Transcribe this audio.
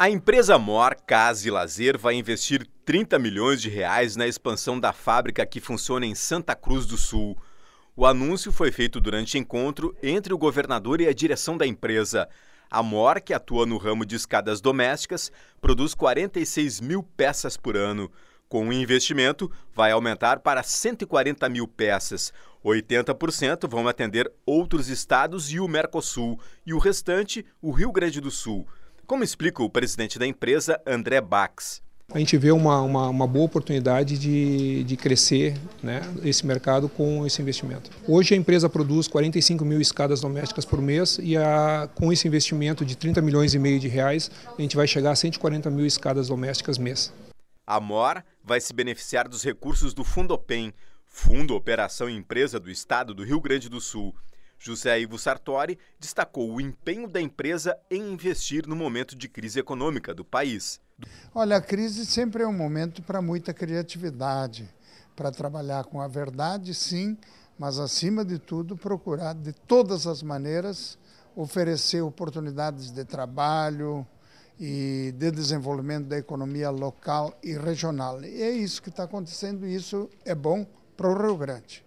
A empresa Mor Casa e Lazer vai investir 30 milhões de reais na expansão da fábrica que funciona em Santa Cruz do Sul. O anúncio foi feito durante encontro entre o governador e a direção da empresa. A Mor, que atua no ramo de escadas domésticas, produz 46 mil peças por ano. Com o investimento, vai aumentar para 140 mil peças. 80% vão atender outros estados e o Mercosul, e o restante, o Rio Grande do Sul. Como explica o presidente da empresa, André Bax. A gente vê uma, uma, uma, boa oportunidade de, de crescer né, esse mercado com esse investimento. Hoje a empresa produz 45 mil escadas domésticas por mês e a, com esse investimento de 30 milhões e meio de reais, a gente vai chegar a 140 mil escadas domésticas mês. A MOR vai se beneficiar dos recursos do Fundo PEN, Fundo Operação Empresa do Estado do Rio Grande do Sul. José Ivo Sartori destacou o empenho da empresa em investir no momento de crise econômica do país. Olha, a crise sempre é um momento para muita criatividade, para trabalhar com a verdade, sim, mas acima de tudo procurar de todas as maneiras oferecer oportunidades de trabalho e de desenvolvimento da economia local e regional. E é isso que está acontecendo, e isso é bom para o Rio Grande.